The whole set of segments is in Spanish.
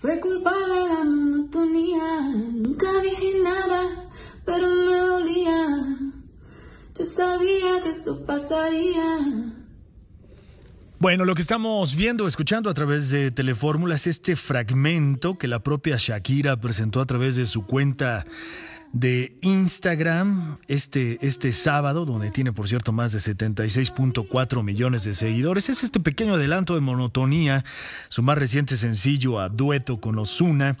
Fue culpa de la monotonía, nunca dije nada, pero me olía. Yo sabía que esto pasaría. Bueno, lo que estamos viendo, escuchando a través de Telefórmula es este fragmento que la propia Shakira presentó a través de su cuenta de Instagram este, este sábado, donde tiene por cierto más de 76.4 millones de seguidores. Es este pequeño adelanto de monotonía, su más reciente sencillo a dueto con Osuna.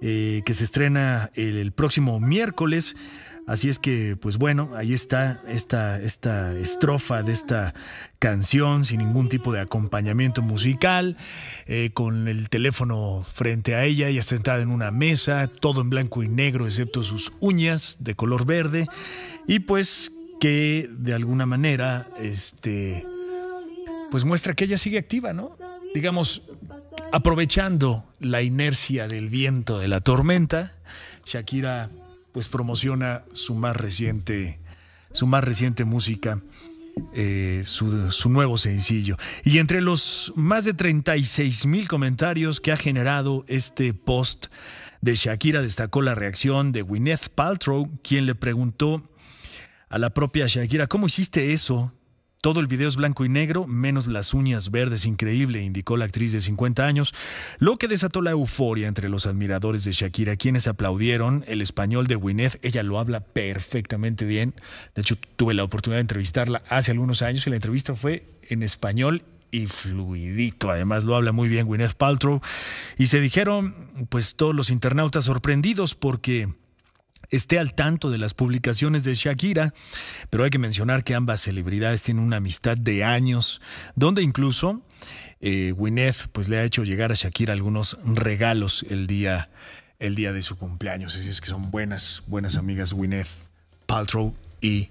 Eh, que se estrena el, próximo miércoles. Así es que, pues bueno, ahí está esta, esta estrofa de esta canción sin ningún tipo de acompañamiento musical, eh, con el teléfono frente a ella, ella sentada en una mesa, todo en blanco y negro, excepto sus uñas de color verde, y pues que de alguna manera, este pues muestra que ella sigue activa, ¿no? Digamos, aprovechando la inercia del viento de la tormenta, Shakira pues promociona su más reciente, su más reciente música. Eh, su, su, nuevo sencillo. Y entre los más de 36 mil comentarios que ha generado este post de Shakira, destacó la reacción de Gwyneth Paltrow, quien le preguntó a la propia Shakira, ¿cómo hiciste eso? Todo el video es blanco y negro, menos las uñas verdes, increíble, indicó la actriz de 50 años, lo que desató la euforia entre los admiradores de Shakira, quienes aplaudieron el español de Gwyneth. Ella lo habla perfectamente bien. De hecho, tuve la oportunidad de entrevistarla hace algunos años y la entrevista fue en español y fluidito. Además lo habla muy bien Gwyneth Paltrow. Y se dijeron, pues todos los internautas sorprendidos porque esté al tanto de las publicaciones de Shakira, pero hay que mencionar que ambas celebridades tienen una amistad de años, donde incluso eh, Gwyneth pues, le ha hecho llegar a Shakira algunos regalos el día, el día de su cumpleaños. Así es que son buenas, buenas amigas Gwyneth Paltrow y